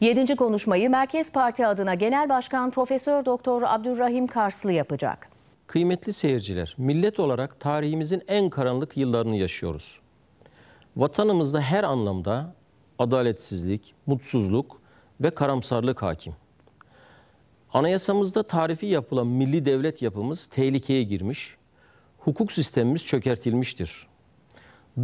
Yedinci konuşmayı Merkez Parti adına Genel Başkan Profesör Doktor Abdurrahim Karslı yapacak. Kıymetli seyirciler, millet olarak tarihimizin en karanlık yıllarını yaşıyoruz. Vatanımızda her anlamda adaletsizlik, mutsuzluk ve karamsarlık hakim. Anayasamızda tarifi yapılan milli devlet yapımız tehlikeye girmiş, hukuk sistemimiz çökertilmiştir.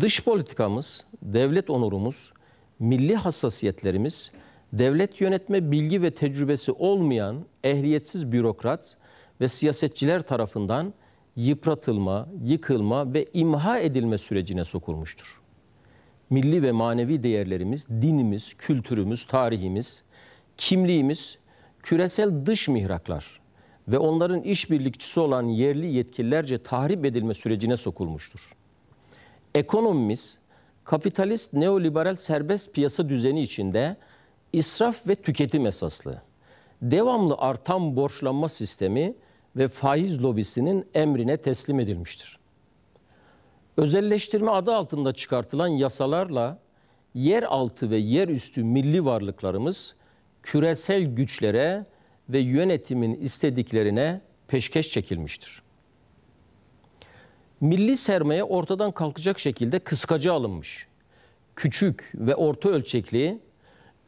Dış politikamız, devlet onurumuz, milli hassasiyetlerimiz devlet yönetme bilgi ve tecrübesi olmayan ehliyetsiz bürokrat ve siyasetçiler tarafından yıpratılma, yıkılma ve imha edilme sürecine sokulmuştur. Milli ve manevi değerlerimiz, dinimiz, kültürümüz, tarihimiz, kimliğimiz küresel dış mihraklar ve onların işbirlikçisi olan yerli yetkililerce tahrip edilme sürecine sokulmuştur. Ekonomimiz kapitalist neoliberal serbest piyasa düzeni içinde İsraf ve tüketim esaslı. Devamlı artan borçlanma sistemi ve faiz lobisinin emrine teslim edilmiştir. Özelleştirme adı altında çıkartılan yasalarla yeraltı ve yerüstü milli varlıklarımız küresel güçlere ve yönetimin istediklerine peşkeş çekilmiştir. Milli sermaye ortadan kalkacak şekilde kıskacı alınmış. Küçük ve orta ölçekli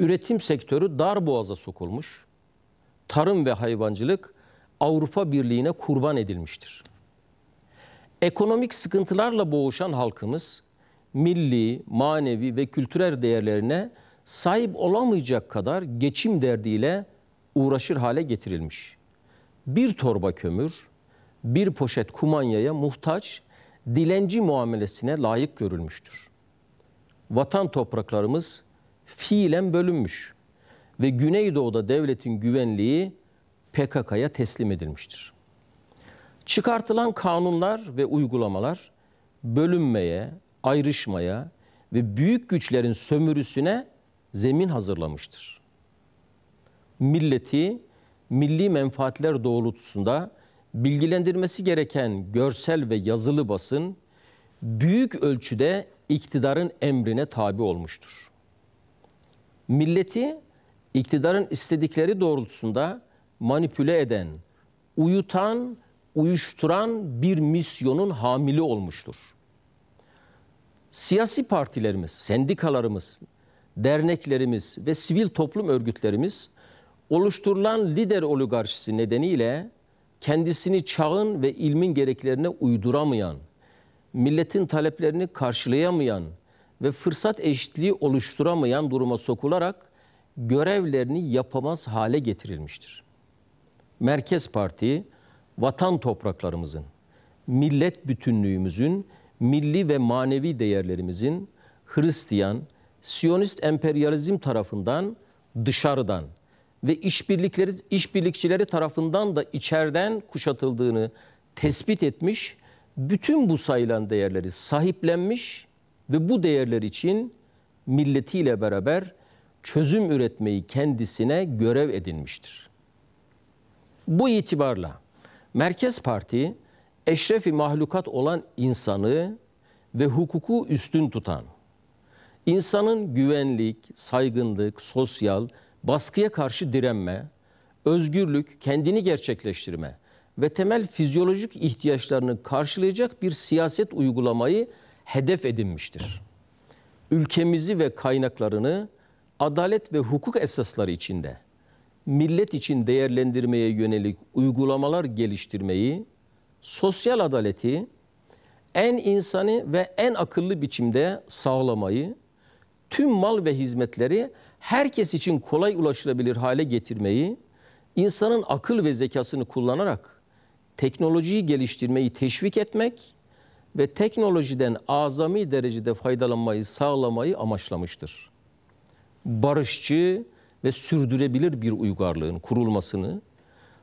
üretim sektörü dar boğaza sokulmuş, tarım ve hayvancılık Avrupa Birliği'ne kurban edilmiştir. Ekonomik sıkıntılarla boğuşan halkımız, milli, manevi ve kültürel değerlerine sahip olamayacak kadar geçim derdiyle uğraşır hale getirilmiş. Bir torba kömür, bir poşet kumanyaya muhtaç, dilenci muamelesine layık görülmüştür. Vatan topraklarımız fiilen bölünmüş ve Güneydoğu'da devletin güvenliği PKK'ya teslim edilmiştir. Çıkartılan kanunlar ve uygulamalar bölünmeye, ayrışmaya ve büyük güçlerin sömürüsüne zemin hazırlamıştır. Milleti milli menfaatler doğrultusunda bilgilendirmesi gereken görsel ve yazılı basın büyük ölçüde iktidarın emrine tabi olmuştur milleti iktidarın istedikleri doğrultusunda manipüle eden, uyutan, uyuşturan bir misyonun hamili olmuştur. Siyasi partilerimiz, sendikalarımız, derneklerimiz ve sivil toplum örgütlerimiz oluşturulan lider oligarşisi nedeniyle kendisini çağın ve ilmin gereklerine uyduramayan, milletin taleplerini karşılayamayan, ve fırsat eşitliği oluşturamayan duruma sokularak görevlerini yapamaz hale getirilmiştir. Merkez Parti, vatan topraklarımızın, millet bütünlüğümüzün, milli ve manevi değerlerimizin Hristiyan, Siyonist emperyalizm tarafından dışarıdan ve işbirlikleri işbirlikçileri tarafından da içeriden kuşatıldığını tespit etmiş, bütün bu sayılan değerleri sahiplenmiş ve bu değerler için milletiyle beraber çözüm üretmeyi kendisine görev edinmiştir. Bu itibarla Merkez Parti eşrefi mahlukat olan insanı ve hukuku üstün tutan, insanın güvenlik, saygınlık, sosyal, baskıya karşı direnme, özgürlük, kendini gerçekleştirme ve temel fizyolojik ihtiyaçlarını karşılayacak bir siyaset uygulamayı hedef edinmiştir. Ülkemizi ve kaynaklarını adalet ve hukuk esasları içinde millet için değerlendirmeye yönelik uygulamalar geliştirmeyi, sosyal adaleti en insani ve en akıllı biçimde sağlamayı, tüm mal ve hizmetleri herkes için kolay ulaşılabilir hale getirmeyi, insanın akıl ve zekasını kullanarak teknolojiyi geliştirmeyi teşvik etmek ve teknolojiden azami derecede faydalanmayı sağlamayı amaçlamıştır. Barışçı ve sürdürebilir bir uygarlığın kurulmasını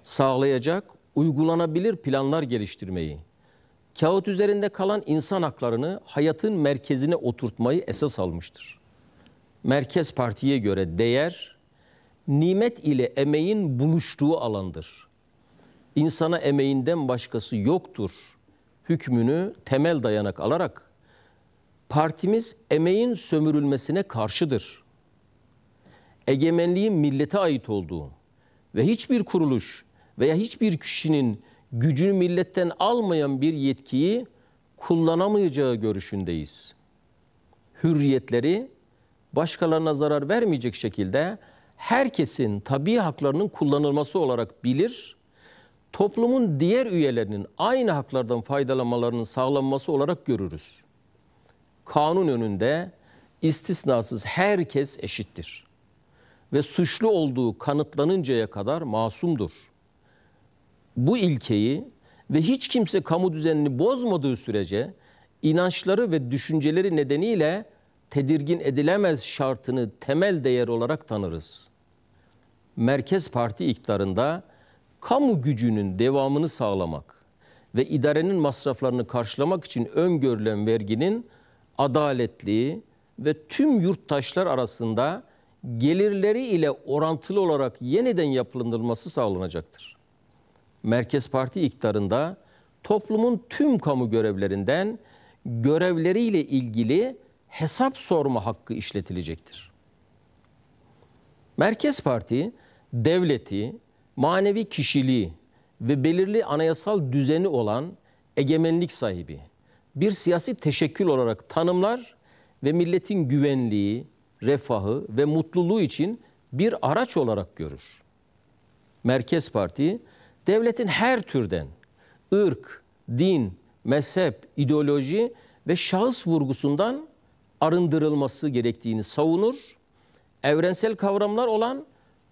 sağlayacak uygulanabilir planlar geliştirmeyi, kağıt üzerinde kalan insan haklarını hayatın merkezine oturtmayı esas almıştır. Merkez Parti'ye göre değer, nimet ile emeğin buluştuğu alandır. İnsana emeğinden başkası yoktur.'' hükmünü temel dayanak alarak partimiz emeğin sömürülmesine karşıdır. Egemenliğin millete ait olduğu ve hiçbir kuruluş veya hiçbir kişinin gücünü milletten almayan bir yetkiyi kullanamayacağı görüşündeyiz. Hürriyetleri başkalarına zarar vermeyecek şekilde herkesin tabi haklarının kullanılması olarak bilir toplumun diğer üyelerinin aynı haklardan faydalanmalarının sağlanması olarak görürüz. Kanun önünde istisnasız herkes eşittir ve suçlu olduğu kanıtlanıncaya kadar masumdur. Bu ilkeyi ve hiç kimse kamu düzenini bozmadığı sürece inançları ve düşünceleri nedeniyle tedirgin edilemez şartını temel değer olarak tanırız. Merkez Parti iktidarında kamu gücünün devamını sağlamak ve idarenin masraflarını karşılamak için öngörülen verginin adaletli ve tüm yurttaşlar arasında gelirleri ile orantılı olarak yeniden yapılandırılması sağlanacaktır. Merkez Parti iktidarında toplumun tüm kamu görevlerinden görevleriyle ilgili hesap sorma hakkı işletilecektir. Merkez Parti devleti, manevi kişiliği ve belirli anayasal düzeni olan egemenlik sahibi bir siyasi teşekkül olarak tanımlar ve milletin güvenliği, refahı ve mutluluğu için bir araç olarak görür. Merkez Parti devletin her türden ırk, din, mezhep, ideoloji ve şahıs vurgusundan arındırılması gerektiğini savunur. Evrensel kavramlar olan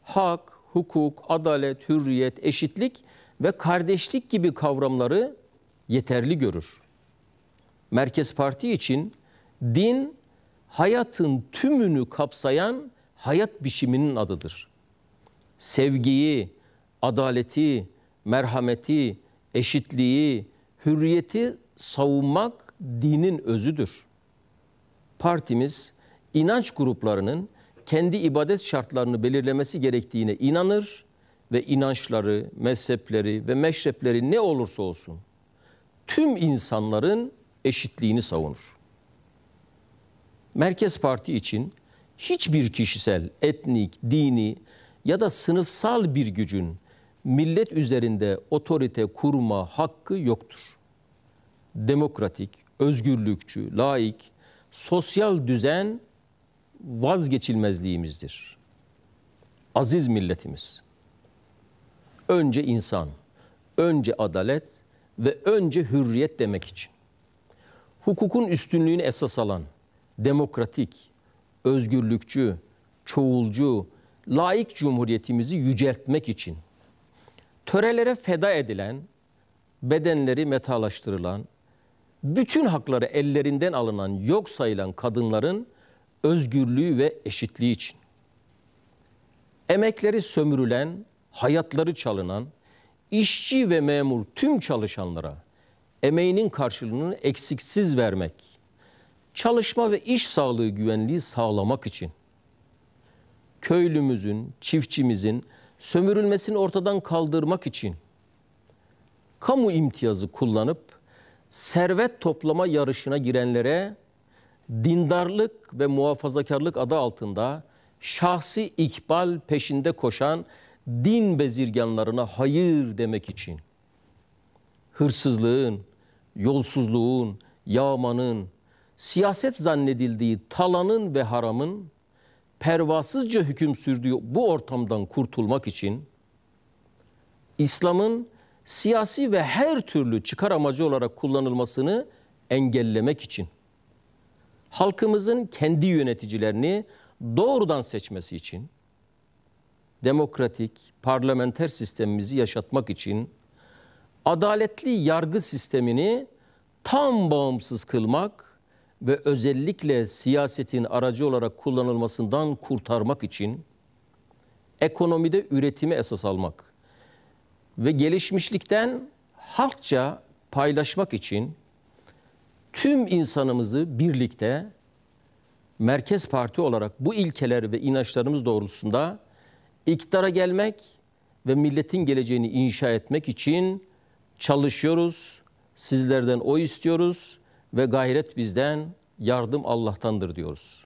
hak, hukuk, adalet, hürriyet, eşitlik ve kardeşlik gibi kavramları yeterli görür. Merkez Parti için din hayatın tümünü kapsayan hayat biçiminin adıdır. Sevgiyi, adaleti, merhameti, eşitliği, hürriyeti savunmak dinin özüdür. Partimiz inanç gruplarının kendi ibadet şartlarını belirlemesi gerektiğine inanır ve inançları, mezhepleri ve meşrepleri ne olursa olsun tüm insanların eşitliğini savunur. Merkez Parti için hiçbir kişisel, etnik, dini ya da sınıfsal bir gücün millet üzerinde otorite kurma hakkı yoktur. Demokratik, özgürlükçü, laik, sosyal düzen vazgeçilmezliğimizdir. Aziz milletimiz. Önce insan, önce adalet ve önce hürriyet demek için. Hukukun üstünlüğünü esas alan, demokratik, özgürlükçü, çoğulcu, laik cumhuriyetimizi yüceltmek için törelere feda edilen, bedenleri metalaştırılan, bütün hakları ellerinden alınan, yok sayılan kadınların özgürlüğü ve eşitliği için. Emekleri sömürülen, hayatları çalınan, işçi ve memur tüm çalışanlara emeğinin karşılığını eksiksiz vermek, çalışma ve iş sağlığı güvenliği sağlamak için köylümüzün, çiftçimizin sömürülmesini ortadan kaldırmak için kamu imtiyazı kullanıp servet toplama yarışına girenlere dindarlık ve muhafazakarlık adı altında şahsi ikbal peşinde koşan din bezirganlarına hayır demek için hırsızlığın, yolsuzluğun, yağmanın, siyaset zannedildiği talanın ve haramın pervasızca hüküm sürdüğü bu ortamdan kurtulmak için İslam'ın siyasi ve her türlü çıkar amacı olarak kullanılmasını engellemek için halkımızın kendi yöneticilerini doğrudan seçmesi için, demokratik, parlamenter sistemimizi yaşatmak için, adaletli yargı sistemini tam bağımsız kılmak ve özellikle siyasetin aracı olarak kullanılmasından kurtarmak için, ekonomide üretimi esas almak ve gelişmişlikten halkça paylaşmak için tüm insanımızı birlikte merkez parti olarak bu ilkeler ve inançlarımız doğrultusunda iktidara gelmek ve milletin geleceğini inşa etmek için çalışıyoruz. Sizlerden o istiyoruz ve gayret bizden, yardım Allah'tandır diyoruz.